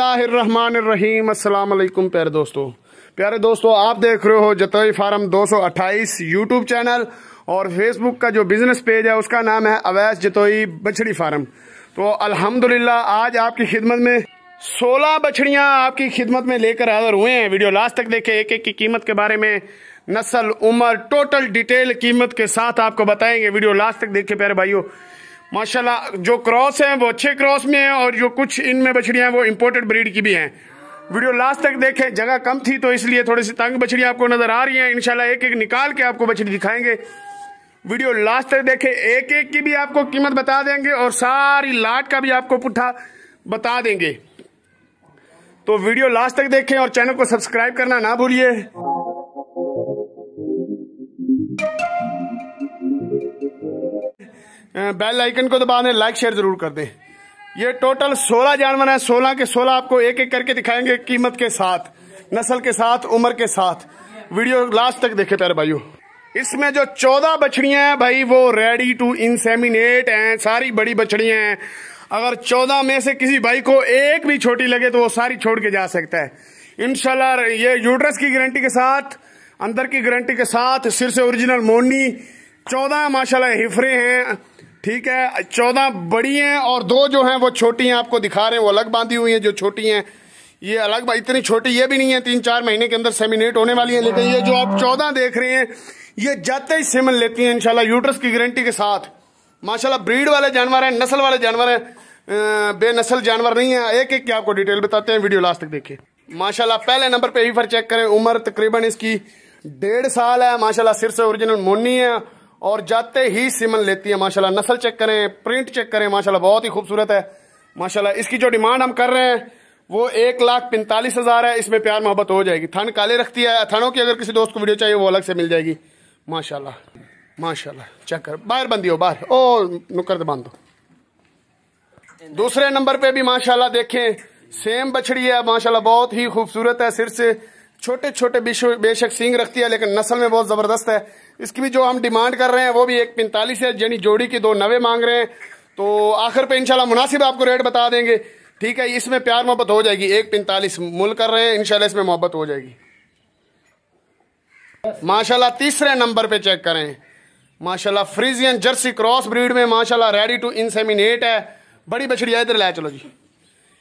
असलम प्यारे दोस्तों प्यारे दोस्तों आप देख रहे हो जतोई फार्म 228 यूट्यूब चैनल और फेसबुक का जो बिजनेस पेज है उसका नाम है अवैस जतोई बछड़ी फार्म तो अल्हम्दुलिल्लाह आज आपकी खिदमत में 16 बछड़ियां आपकी खिदमत में लेकर हाजिर हुए हैं वीडियो लास्ट तक देखे एक एक की कीमत के बारे में नस्ल उम्र टोटल डिटेल कीमत के साथ आपको बताएंगे वीडियो लास्ट तक देखे प्यारे भाइयों माशाल्लाह जो क्रॉस हैं वो अच्छे क्रॉस में हैं और जो कुछ इनमें बछड़ियाँ हैं वो इम्पोर्टेड ब्रीड की भी हैं वीडियो लास्ट तक देखें जगह कम थी तो इसलिए थोड़ी सी तंग बछड़ियाँ आपको नजर आ रही हैं इनशाला एक एक निकाल के आपको बछड़ी दिखाएंगे वीडियो लास्ट तक देखें एक एक की भी आपको कीमत बता देंगे और सारी लाट का भी आपको पुट्ठा बता देंगे तो वीडियो लास्ट तक देखें और चैनल को सब्सक्राइब करना ना भूलिए बेल आइकन को दबा दें लाइक शेयर जरूर कर दें ये टोटल 16 जानवर हैं 16 के 16 आपको एक एक करके दिखाएंगे कीमत के साथ नस्ल के साथ उम्र के साथ वीडियो लास्ट तक देखे प्यारे भाइयों इसमें जो 14 बछड़ियां हैं भाई वो रेडी टू इंसेमिनेट हैं सारी बड़ी बछड़ियां हैं अगर 14 में से किसी भाई को एक भी छोटी लगे तो वो सारी छोड़ के जा सकता है इनशाला ये यूट्रस की गारंटी के साथ अंदर की गारंटी के साथ सिर से ओरिजिनल मोनी चौदह माशाल्लाह हिफरे हैं ठीक है चौदह बड़ी हैं और दो जो हैं वो छोटी हैं आपको दिखा रहे हैं वो अलग बांधी हुई हैं जो छोटी हैं ये अलग इतनी छोटी ये भी नहीं है तीन चार महीने के अंदर सेमिनेट होने वाली है लेकिन ये जो आप चौदह देख रहे हैं ये जाते ही सेमन लेती हैं इनशाला यूट्रस की गारंटी के साथ माशाला ब्रीड वाले जानवर हैं नस्ल वाले जानवर हैं बेनसल जानवर नहीं है एक एक के आपको डिटेल बताते हैं वीडियो लास्ट तक देखिए माशाला पहले नंबर पर ही फर चेक करें उम्र तकरीबन इसकी डेढ़ साल है माशाला सिर से ओरिजिनल मोनी है और जाते ही सिमन लेती है माशाल्लाह नस्ल चेक करें प्रिंट चेक करें माशाल्लाह बहुत ही खूबसूरत है माशाल्लाह इसकी जो डिमांड हम कर रहे हैं वो एक लाख पैंतालीस हज़ार है इसमें प्यार मोहब्बत हो जाएगी थन काले रखती है थनों की अगर किसी दोस्त को वीडियो चाहिए वो अलग से मिल जाएगी माशाला माशाला चेक कर बाहर बंदी हो बाहर ओ नुकर बांध दो दूसरे नंबर पे भी माशाला देखें सेम बछड़ी है माशाला बहुत ही खूबसूरत है सिर से छोटे छोटे बेशक सींग रखती है लेकिन नस्ल में बहुत ज़बरदस्त है इसकी भी जो हम डिमांड कर रहे हैं वो भी एक पैंतालीस है यानी जोड़ी की दो नवे मांग रहे हैं तो आखिर पे इंशाल्लाह मुनासिब आपको रेट बता देंगे ठीक है इसमें प्यार मोहब्बत हो जाएगी एक पैंतालीस मुल कर रहे हैं इनशाला इसमें मोहब्बत हो जाएगी माशाल्लाह तीसरे नंबर पे चेक करें माशाल्लाह फ्रीजियन जर्सी क्रॉस ब्रीड में माशाल्लाह रेडी टू इंसेमिनेट है बड़ी बछड़ी है इधर ला चलो जी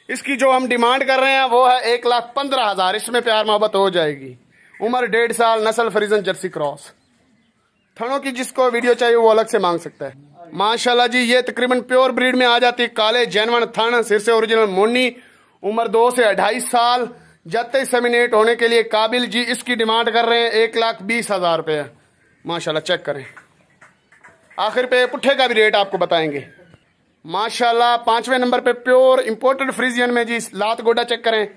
इसकी जो हम डिमांड कर रहे हैं वो है एक लाख पंद्रह हजार इसमें प्यार मोहब्बत हो जाएगी उम्र डेढ़ साल नस्ल फ्रीजन जर्सी क्रॉस थनों की जिसको वीडियो चाहिए वो अलग से मांग सकता है माशाल्लाह जी ये तकरीबन प्योर ब्रीड में आ जाती है काले जैनवन थन सिर से ओरिजिनल मोनी उम्र दो से अढ़ाई साल जत्ते सेमिनेट होने के लिए काबिल जी इसकी डिमांड कर रहे हैं एक लाख बीस हजार रुपये माशाल्लाह चेक करें आखिर पे पुट्ठे का भी रेट आपको बताएंगे माशाल्लाह पांचवें नंबर पे प्योर इंपोर्टेड फ्रीजियन में जी लात गोडा चेक करें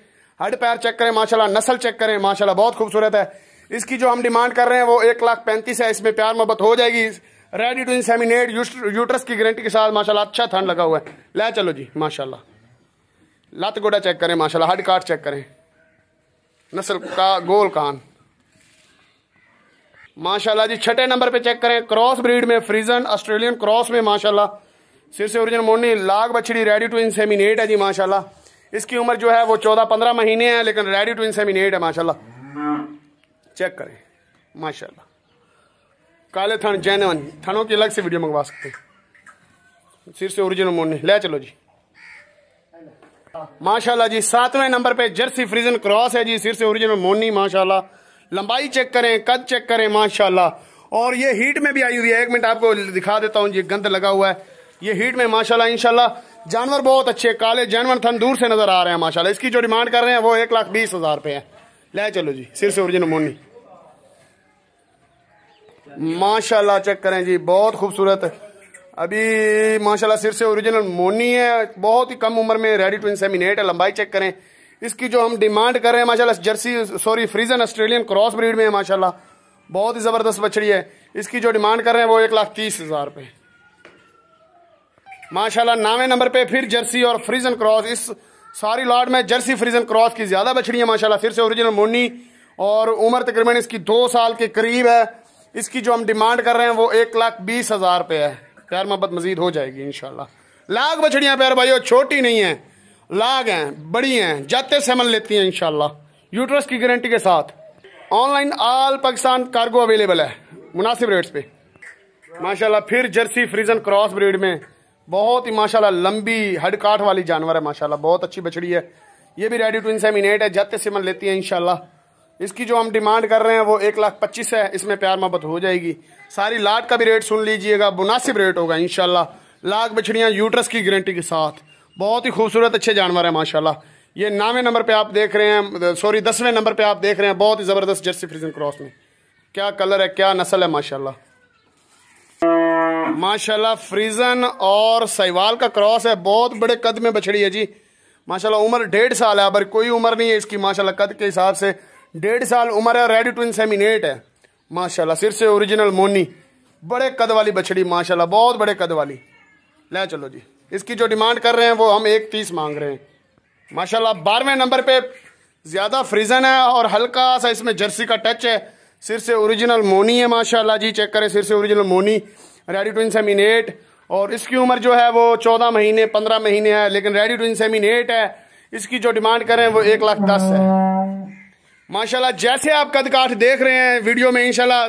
हड पैर चेक करें माशाल्लाह नस्ल चेक करें माशाल्लाह बहुत खूबसूरत है इसकी जो हम डिमांड कर रहे हैं वो एक लाख पैंतीस है इसमें प्यार मोहब्बत हो जाएगी रेडी टू इंसेमिनेट यूट्रस की गारंटी के साथ माशाला अच्छा ठंड लगा हुआ है ले चलो जी माशाला लात गोडा चेक करें माशा हड काट चेक करें नस्ल का गोल कान माशाला जी छठे नंबर पे चेक करें क्रॉस ब्रीड में फ्रीजन ऑस्ट्रेलियन क्रॉस में माशाल्लाह सिर से ओरिजिन मोड़नी लाग बछड़ी रेडी टू इंसेमिनेट है जी माशाल्लाह इसकी उम्र जो है वो चौदह पंद्रह महीने हैं लेकिन रेडी टू इंसेमिनेट है माशाल्लाह चेक करें माशाल्लाह काले थन जैन थनों की अलग से वीडियो मंगवा सकते हैं सिर से ओरिजिनल मोड़नी ले चलो जी माशाल्लाह जी सातवें नंबर पे जर्सी फ्रीजन क्रॉस है जी सिर से ओरिजिनल मोनी माशाल्लाह लंबाई चेक करें कद चेक करें माशाल्लाह और ये हीट में भी आई हुई है एक मिनट आपको दिखा देता हूँ जी गंद लगा हुआ है ये हीट में माशाल्लाह इंशाल्लाह जानवर बहुत अच्छे काले जानवर थन दूर से नजर आ रहे हैं माशाल्लाह इसकी जो डिमांड कर रहे हैं वो एक लाख बीस हजार रुपए है ले चलो जी सिर से ओरिजिनल मोनी माशाल्लाह चेक करें जी बहुत खूबसूरत अभी माशाल्लाह सिर से ओरिजिनल मोनी है बहुत ही कम उम्र में रेडी टू इंसेमिनेट है लंबाई चेक करें इसकी जो हम डिमांड कर रहे हैं माशाल्लाह Jersey sorry Friesian Australian cross breed में है माशाल्लाह बहुत ही ज़बरदस्त बछड़ी है इसकी जो डिमांड कर रहे हैं वो एक लाख तीस हज़ार रुपये माशाल्लाह नावे नंबर पे फिर जर्सी और फ्रीजन क्रॉस इस सारी लॉट में जर्सी फ्रीजन क्रॉस की ज़्यादा बछड़ी है माशाल्लाह फिर से ओरिजिनल मोनी और उम्र तकरीबन इसकी दो साल के करीब है इसकी जो हम डिमांड कर रहे हैं वो एक लाख बीस हज़ार रुपये है प्यार मोहब्बत मजीद हो जाएगी इन लाख बछड़ियाँ प्यार भाई छोटी नहीं है लाग हैं बड़ी हैं जाते सेमन लेती हैं इनशाला यूट्रस की गारंटी के साथ online all Pakistan cargo available है मुनासिब रेट्स पे माशाल्लाह फिर जर्सी फ्रीजन क्रॉस ब्रीड में बहुत ही माशाल्लाह लंबी हड वाली जानवर है माशाल्लाह बहुत अच्छी बछड़ी है ये भी रेडी टू इंसेमिनेट है जाते सिमन लेती है इनशाला इसकी जो हम डिमांड कर रहे हैं वो एक लाख पच्चीस है इसमें प्यार मोहब्बत हो जाएगी सारी लाट का भी रेट सुन लीजिएगा मुनासिब रेट होगा इनशाला लाख बछड़ियाँ यूट्रस की गारंटी के साथ बहुत ही खूबसूरत अच्छे जानवर है माशाला ये नावे नंबर पे आप देख रहे हैं सॉरी दसवें नंबर पे आप देख रहे हैं बहुत ही ज़बरदस्त जर्सी फ्रीजन क्रॉस में क्या कलर है क्या नस्ल है माशाल्लाह हाँ। माशाल्लाह फ्रीजन और सहवाल का क्रॉस है बहुत बड़े कद में बछड़ी है जी माशाल्लाह उम्र डेढ़ साल है अबर कोई उम्र नहीं है इसकी माशाल्लाह कद के हिसाब से डेढ़ साल उम्र है रेडी टू इंसेमिनेट है माशाल्लाह सिर से ओरिजिनल मोनी बड़े कद वाली बछड़ी माशाल्लाह बहुत बड़े कद वाली ले चलो जी इसकी जो डिमांड कर रहे हैं वो हम एक तीस मांग रहे हैं माशाला बारहवें नंबर पे ज़्यादा फ्रीजन है और हल्का सा इसमें जर्सी का टच है सिर से ओरिजिनल मोनी है माशाल्लाह जी चेक करें सिर से ओरिजिनल मोनी रेडी टू इंसेमिनेट और इसकी उम्र जो है वो चौदह महीने पंद्रह महीने है लेकिन रेडी टू इंसेमिनेट है इसकी जो डिमांड करें वो एक लाख दस है माशाल्लाह जैसे आप कद काठ देख रहे हैं वीडियो में इनशाला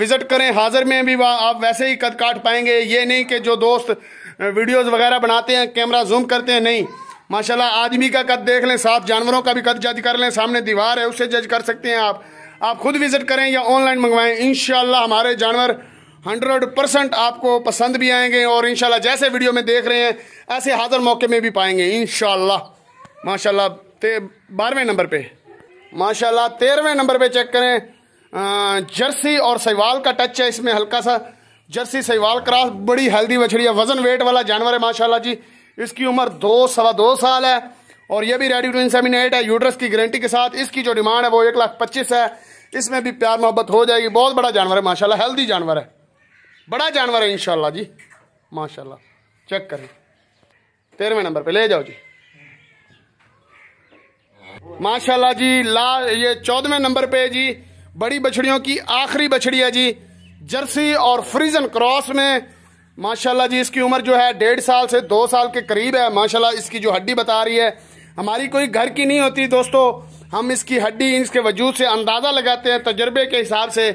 विज़िट करें हाजिर में भी आप वैसे ही कद काठ पाएंगे ये नहीं कि जो दोस्त वीडियोस वगैरह बनाते हैं कैमरा जूम करते हैं नहीं माशाल्लाह आदमी का कद देख लें साथ जानवरों का भी कद जज कर लें सामने दीवार है उससे जज कर सकते हैं आप आप खुद विज़िट करें या ऑनलाइन मंगवाएं इन हमारे जानवर हंड्रेड परसेंट आपको पसंद भी आएंगे और इन जैसे वीडियो में देख रहे हैं ऐसे हाजिर मौके में भी पाएंगे इन माशाल्लाह ते बारहवें नंबर पे माशाला तेरहवें नंबर पे चेक करें जर्सी और सहवाल का टच है इसमें हल्का सा जर्सी सहवाल क्रॉस बड़ी हेल्दी बछड़ी है वजन वेट वाला जानवर है माशाला जी इसकी उम्र दो सवा दो साल है और ये भी रेडी टू इंसेमिनेट है यूट्रस की गारंटी के साथ इसकी जो डिमांड है वो एक लाख पच्चीस है इसमें भी प्यार मोहब्बत हो जाएगी बहुत बड़ा जानवर है माशाल्लाह हेल्दी जानवर है बड़ा जानवर है इनशाला जी माशाल्लाह चेक करें तेरहवें नंबर पे ले जाओ जी माशाल्लाह जी ला ये चौदहवें नंबर पे जी बड़ी बछड़ियों की आखिरी बछड़ी है जी जर्सी और फ्रीजन क्रॉस में माशाल्लाह जी इसकी उम्र जो है डेढ़ साल से दो साल के करीब है माशाल्लाह इसकी जो हड्डी बता रही है हमारी कोई घर की नहीं होती दोस्तों हम इसकी हड्डी इसके वजूद से अंदाज़ा लगाते हैं तजर्बे के हिसाब से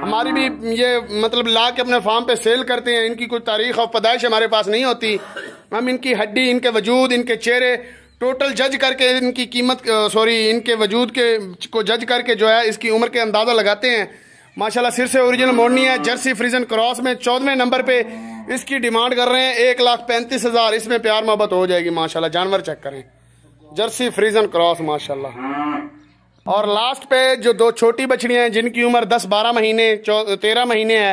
हमारी भी ये मतलब ला के अपने फार्म पे सेल करते हैं इनकी कोई तारीख और पैदाइश हमारे पास नहीं होती हम इनकी हड्डी इनके वजूद इनके चेहरे टोटल जज करके इनकी कीमत सॉरी इनके वजूद के को जज करके जो है इसकी उम्र के अंदाज़ा लगाते हैं माशाल्लाह सिर से ओरिजिनल मोड़नी है जर्सी फ्रीजन क्रॉस में चौदहवें नंबर पे इसकी डिमांड कर रहे हैं एक लाख पैंतीस हज़ार इसमें प्यार मोहब्बत हो जाएगी माशाल्लाह जानवर चेक करें जर्सी फ्रीजन क्रॉस माशाल्लाह और लास्ट पे जो दो छोटी बछड़ियाँ हैं जिनकी उम्र 10-12 महीने तेरह महीने है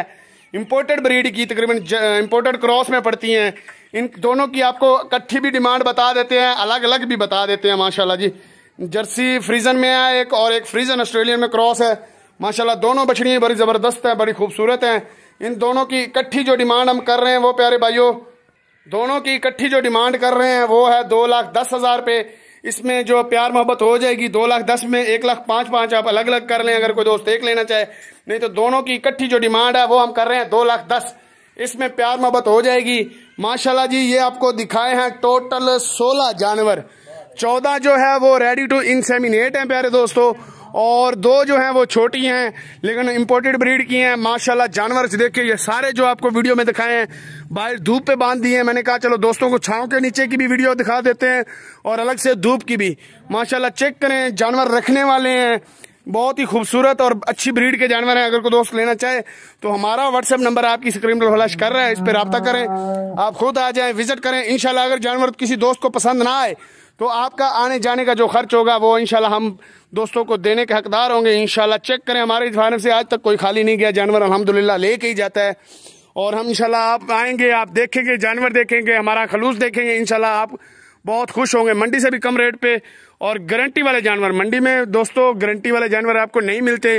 इम्पोर्टेड ब्रीड की तकरीबन इम्पोर्टेड क्रॉस में पड़ती हैं इन दोनों की आपको इकट्ठी भी डिमांड बता देते हैं अलग अलग भी बता देते हैं माशाला जी जर्सी फ्रीजन में है एक और एक फ्रीजन ऑस्ट्रेलियन में क्रॉस है माशाला दोनों बछड़ियाँ बड़ी ज़बरदस्त हैं बड़ी खूबसूरत हैं इन दोनों की इकट्ठी जो डिमांड हम कर रहे हैं वो प्यारे भाइयों दोनों की इकट्ठी जो डिमांड कर रहे हैं वो है दो लाख दस हज़ार पे इसमें जो प्यार मोहब्बत हो जाएगी दो लाख दस में एक लाख पाँच पाँच आप अलग अलग कर लें अगर कोई दोस्त एक लेना चाहे नहीं तो दोनों की इकट्ठी जो डिमांड है वो हम कर रहे हैं दो लाख दस इसमें प्यार मोहब्बत हो जाएगी माशाल्लाह जी ये आपको दिखाए हैं टोटल सोलह जानवर चौदह जो है वो रेडी टू इंसेमिनेट हैं प्यारे दोस्तों और दो जो हैं वो छोटी हैं लेकिन इम्पोर्टेड ब्रीड की हैं माशाल्लाह जानवर से देखिए ये सारे जो आपको वीडियो में दिखाए हैं बाहर धूप पे बांध दिए हैं मैंने कहा चलो दोस्तों को छांव के नीचे की भी वीडियो दिखा देते हैं और अलग से धूप की भी माशाला चेक करें जानवर रखने वाले हैं बहुत ही खूबसूरत और अच्छी ब्रीड के जानवर हैं अगर कोई दोस्त लेना चाहे तो हमारा व्हाट्सएप नंबर आपकी स्क्रीन पर फ्लैश कर रहा है इस पर रबता करें आप खुद आ जाएं विजिट करें इनशाला अगर जानवर किसी दोस्त को पसंद ना आए तो आपका आने जाने का जो खर्च होगा वो इनशाला हम दोस्तों को देने के हकदार होंगे इंशाल्लाह चेक करें हमारे इस फार्म से आज तक कोई खाली नहीं गया जानवर अलहमदिल्ला के ही जाता है और हम इनशाला आप आएंगे आप देखेंगे जानवर देखेंगे हमारा खलूस देखेंगे इनशाला आप बहुत खुश होंगे मंडी से भी कम रेट पे और गारंटी वाले जानवर मंडी में दोस्तों गारंटी वाले जानवर आपको नहीं मिलते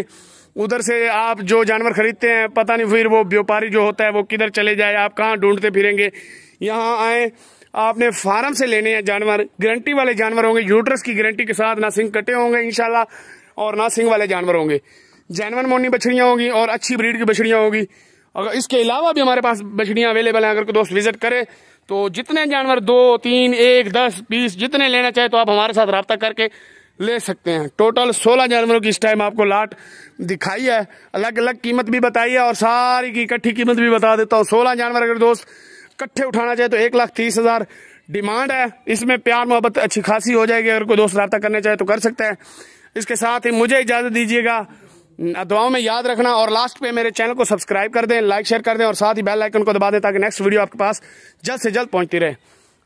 उधर से आप जो जानवर खरीदते हैं पता नहीं फिर वो व्यापारी जो होता है वो किधर चले जाए आप कहाँ ढूंढते फिरेंगे यहाँ आए आपने फार्म से लेने हैं जानवर गारंटी वाले जानवर होंगे यूट्रस की गारंटी के साथ ना सिंह कटे होंगे इनशाला और ना सिंह वाले जानवर होंगे जैनवन मोनी बछड़ियाँ होंगी और अच्छी ब्रीड की बछड़ियाँ होगी अगर इसके अलावा भी हमारे पास बछड़ियाँ अवेलेबल हैं अगर कोई दोस्त विजिट करे तो जितने जानवर दो तीन एक दस बीस जितने लेना चाहे तो आप हमारे साथ रबता करके ले सकते हैं टोटल सोलह जानवरों की इस टाइम आपको लाट दिखाई है अलग अलग कीमत भी बताई है और सारी की इकट्ठी कीमत भी बता देता हूँ सोलह जानवर अगर दोस्त इकट्ठे उठाना चाहे तो एक लाख तीस हजार डिमांड है इसमें प्यार मोहब्बत अच्छी खासी हो जाएगी अगर कोई दोस्त रहा करना चाहे तो कर सकते हैं इसके साथ ही मुझे इजाज़त दीजिएगा दुआओं में याद रखना और लास्ट पे मेरे चैनल को सब्सक्राइब कर दें लाइक शेयर कर दें और साथ ही बेल आइकन को दबा दें ताकि नेक्स्ट वीडियो आपके पास जल्द से जल्द पहुंचती रहे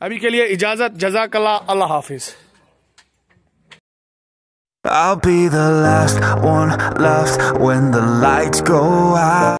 अभी के लिए इजाज़त जजाकल्ला अल्लाह हाफिज़ I'll be the last one left when the lights go out